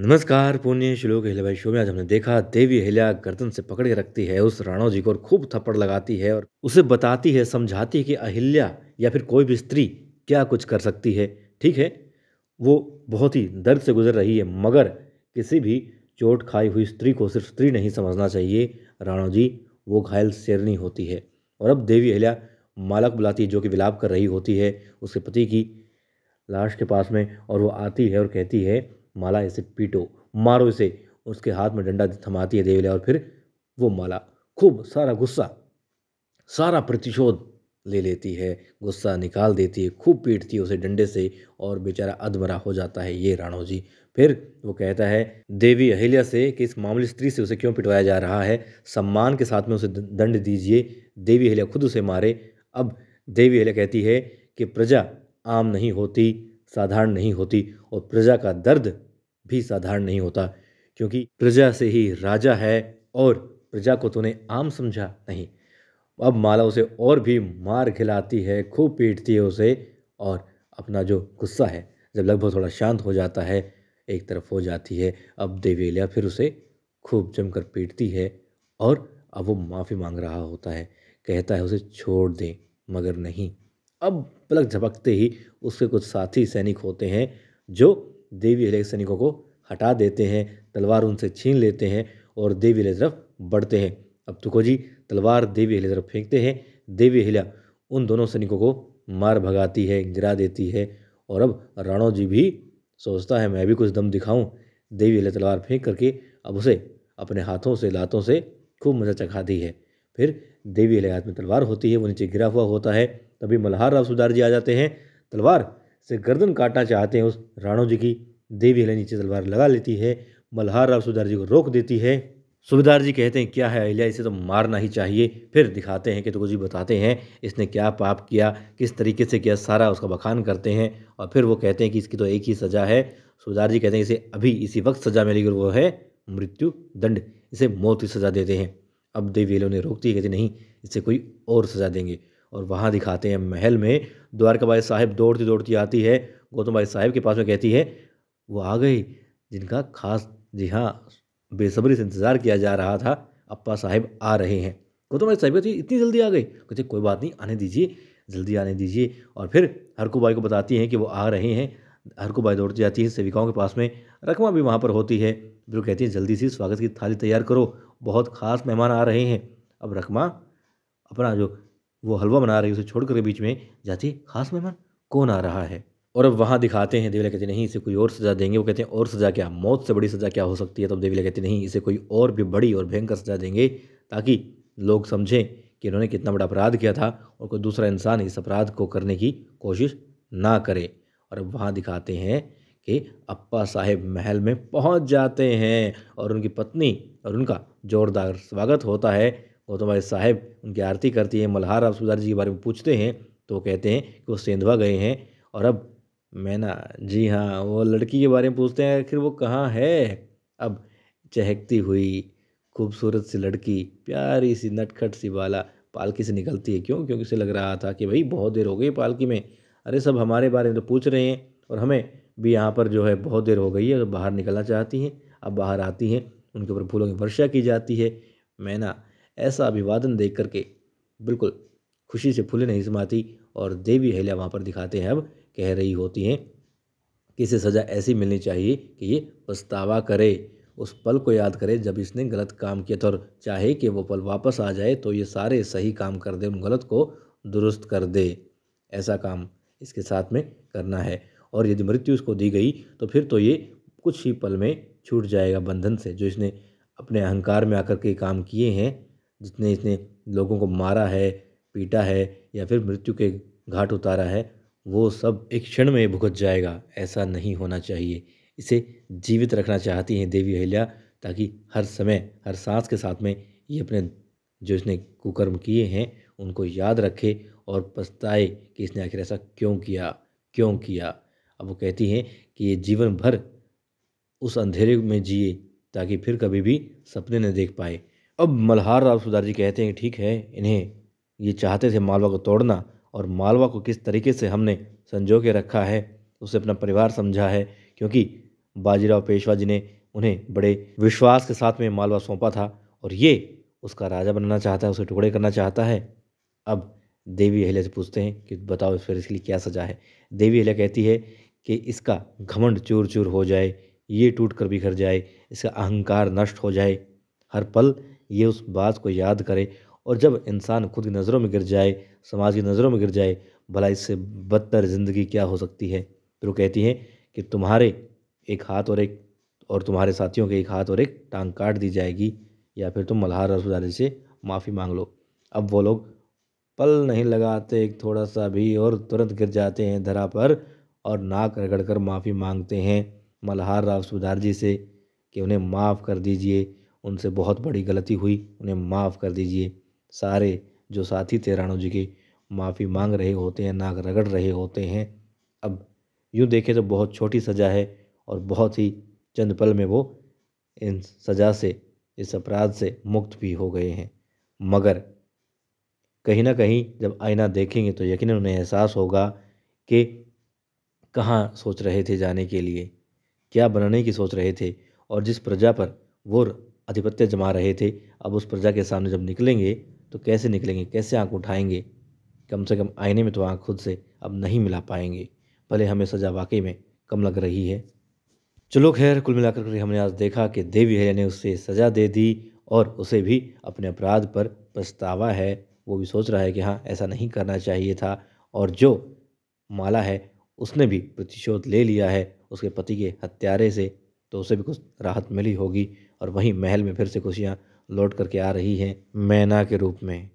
नमस्कार पुण्य श्लोक भाई शो में आज हमने देखा देवी अहिल्या गर्दन से पकड़ के रखती है उस राणो जी को और खूब थप्पड़ लगाती है और उसे बताती है समझाती है कि अहिल्या या फिर कोई भी स्त्री क्या कुछ कर सकती है ठीक है वो बहुत ही दर्द से गुजर रही है मगर किसी भी चोट खाई हुई स्त्री को सिर्फ स्त्री नहीं समझना चाहिए राणो जी वो घायल शेरनी होती है और अब देवी अहिल्या मालक बुलाती है जो कि विलाप कर रही होती है उसके पति की लाश के पास में और वो आती है और कहती है माला इसे पीटो मारो इसे उसके हाथ में डंडा थमाती है देवलिया और फिर वो माला खूब सारा गुस्सा सारा प्रतिशोध ले लेती है गुस्सा निकाल देती है खूब पीटती है उसे डंडे से और बेचारा अधमरा हो जाता है ये राणो जी फिर वो कहता है देवी अहिल्या से कि इस मामूली स्त्री से उसे क्यों पिटवाया जा रहा है सम्मान के साथ में उसे दंड दीजिए देवी अहिल्या खुद उसे मारे अब देवी अहिल्या कहती है कि प्रजा आम नहीं होती साधारण नहीं होती और प्रजा का दर्द भी साधारण नहीं होता क्योंकि प्रजा से ही राजा है और प्रजा को तूने आम समझा नहीं अब माला उसे और भी मार खिलाती है खूब पीटती है उसे और अपना जो गुस्सा है जब लगभग थोड़ा शांत हो जाता है एक तरफ हो जाती है अब देवेलिया फिर उसे खूब जमकर पीटती है और अब वो माफ़ी मांग रहा होता है कहता है उसे छोड़ दें मगर नहीं अब पलक झपकते ही उसके कुछ साथी सैनिक होते हैं जो देवी हले सैनिकों को हटा देते हैं तलवार उनसे छीन लेते हैं और देवी हिले तरफ बढ़ते हैं अब तुको जी तलवार देवी हिले तरफ फेंकते हैं देवी हिला उन दोनों सैनिकों को मार भगाती है गिरा देती है और अब राणो जी भी सोचता है मैं भी कुछ दम दिखाऊं देवी हिले तलवार फेंक करके अब उसे अपने हाथों से लातों से खूब मजा चखाती है फिर देवी हिले हाथ में तलवार होती है वो नीचे गिरा हुआ होता है तभी मल्हार राव सुधार जी आ जाते हैं तलवार से गर्दन काटना चाहते हैं उस राणो जी की देवी अहिल्या नीचे तलवार लगा लेती है मल्हार राव सूबेदार जी को रोक देती है सुबेदार जी कहते हैं क्या है अहिल्या इसे तो मारना ही चाहिए फिर दिखाते हैं कि तो जी बताते हैं इसने क्या पाप किया किस तरीके से किया सारा उसका बखान करते हैं और फिर वो कहते हैं कि इसकी तो एक ही सज़ा है सुबेदार जी कहते हैं इसे अभी इसी वक्त सज़ा मिलेगी वो है मृत्यु दंड इसे मौत की सज़ा देते हैं अब देवी ने रोकती है कहते नहीं इसे कोई और सज़ा देंगे और वहाँ दिखाते हैं महल में द्वारकाबाई साहिब दौड़ती दौड़ती आती है गौतम भाई साहिब के पास में कहती है वो आ गई जिनका खास जी हाँ बेसब्री से इंतज़ार किया जा रहा था अप्पा साहिब आ रहे हैं गौतम भाई साहिब कहती इतनी जल्दी आ गई कहते कोई बात नहीं आने दीजिए जल्दी आने दीजिए और फिर हरकू बाई को बताती हैं कि वो आ रहे हैं हरकू बाई दौड़ती जाती है सेविकाओं के पास में रकमा भी वहाँ पर होती है फिर कहती हैं जल्दी से स्वागत की थाली तैयार करो बहुत ख़ास मेहमान आ रहे हैं अब रकमा अपना जो वो हलवा बना रही है उसे छोड़ कर बीच में जाती खास मेहमान कौन आ रहा है और अब वहाँ दिखाते हैं देवला कहते नहीं इसे कोई और सजा देंगे वो कहते हैं और सजा क्या मौत से बड़ी सजा क्या हो सकती है तब तो देवला कहते नहीं इसे कोई और भी बड़ी और भयंकर सजा देंगे ताकि लोग समझें कि इन्होंने कितना बड़ा अपराध किया था और कोई दूसरा इंसान इस अपराध को करने की कोशिश ना करे और अब वहाँ दिखाते हैं कि अप्पा साहेब महल में पहुँच जाते हैं और उनकी पत्नी और उनका ज़ोरदार स्वागत होता है गौतम साहेब उनकी आरती करती हैं मल्हार राम सुधार जी के बारे में पूछते हैं तो वो कहते हैं कि वो सेंधवा गए हैं और अब मैना जी हाँ वो लड़की के बारे में पूछते हैं आखिर वो कहाँ है अब चहकती हुई खूबसूरत सी लड़की प्यारी सी नटखट सी बाला पालकी से निकलती है क्यों क्योंकि उसे लग रहा था कि भाई बहुत देर हो गई पालकी में अरे सब हमारे बारे में तो पूछ रहे हैं और हमें भी यहाँ पर जो है बहुत देर हो गई है तो बाहर निकलना चाहती हैं अब बाहर आती हैं उनके ऊपर फूलों की वर्षा की जाती है मैना ऐसा अभिवादन देख करके बिल्कुल खुशी से फूले नहीं समाती और देवी हेलिया वहाँ पर दिखाते हैं अब कह रही होती हैं कि इसे सज़ा ऐसी मिलनी चाहिए कि ये पछतावा करे उस पल को याद करे जब इसने गलत काम किया था और चाहे कि वो पल वापस आ जाए तो ये सारे सही काम कर दे उन गलत को दुरुस्त कर दे ऐसा काम इसके साथ में करना है और यदि मृत्यु उसको दी गई तो फिर तो ये कुछ ही पल में छूट जाएगा बंधन से जो इसने अपने अहंकार में आकर के काम किए हैं जितने इसने लोगों को मारा है पीटा है या फिर मृत्यु के घाट उतारा है वो सब एक क्षण में भुगत जाएगा ऐसा नहीं होना चाहिए इसे जीवित रखना चाहती हैं देवी अहिल्या ताकि हर समय हर सांस के साथ में ये अपने जो इसने कुकर्म किए हैं उनको याद रखे और पछताए कि इसने आखिर ऐसा क्यों किया क्यों किया अब वो कहती हैं कि ये जीवन भर उस अंधेरे में जिए ताकि फिर कभी भी सपने न देख पाए अब मल्हार राव सुधार जी कहते हैं ठीक है इन्हें ये चाहते थे मालवा को तोड़ना और मालवा को किस तरीके से हमने संजो के रखा है उसे अपना परिवार समझा है क्योंकि बाजीराव पेशवा जी ने उन्हें बड़े विश्वास के साथ में मालवा सौंपा था और ये उसका राजा बनना चाहता है उसे टुकड़े करना चाहता है अब देवी अहिल्या से पूछते हैं कि बताओ इस इसके लिए क्या सजा है देवी अहिल्या कहती है कि इसका घमंड चूर चूर हो जाए ये टूट कर बिखर जाए इसका अहंकार नष्ट हो जाए हर पल ये उस बात को याद करे और जब इंसान खुद की नज़रों में गिर जाए समाज की नज़रों में गिर जाए भला इससे बदतर ज़िंदगी क्या हो सकती है फिर वो कहती हैं कि तुम्हारे एक हाथ और एक और तुम्हारे साथियों के एक हाथ और एक टांग काट दी जाएगी या फिर तुम मल्हार रसगुजारी से माफ़ी मांग लो अब वो लोग पल नहीं लगाते एक थोड़ा सा भी और तुरंत गिर जाते हैं धरा पर और नाक रगड़ कर माफ़ी मांगते हैं मल्हार राव सुधार जी से कि उन्हें माफ़ कर दीजिए उनसे बहुत बड़ी गलती हुई उन्हें माफ़ कर दीजिए सारे जो साथी थे राणो जी के माफ़ी मांग रहे होते हैं नाक रगड़ रहे होते हैं अब यूँ देखें तो बहुत छोटी सज़ा है और बहुत ही चंद पल में वो इन सज़ा से इस अपराध से मुक्त भी हो गए हैं मगर कहीं ना कहीं जब आईना देखेंगे तो यकीन उन्हें एहसास होगा कि कहाँ सोच रहे थे जाने के लिए क्या बनने की सोच रहे थे और जिस प्रजा पर वो आधिपत्य जमा रहे थे अब उस प्रजा के सामने जब निकलेंगे तो कैसे निकलेंगे कैसे आँख उठाएंगे कम से कम आईने में तो आँख खुद से अब नहीं मिला पाएंगे भले हमें सज़ा वाकई में कम लग रही है चलो खैर कुल मिलाकर के हमने आज देखा कि देवी हैया ने उसे सज़ा दे दी और उसे भी अपने अपराध पर पछतावा है वो भी सोच रहा है कि हाँ ऐसा नहीं करना चाहिए था और जो माला है उसने भी प्रतिशोध ले लिया है उसके पति के हत्यारे से तो उसे भी कुछ राहत मिली होगी और वहीं महल में फिर से खुशियाँ लौट करके आ रही हैं मैना के रूप में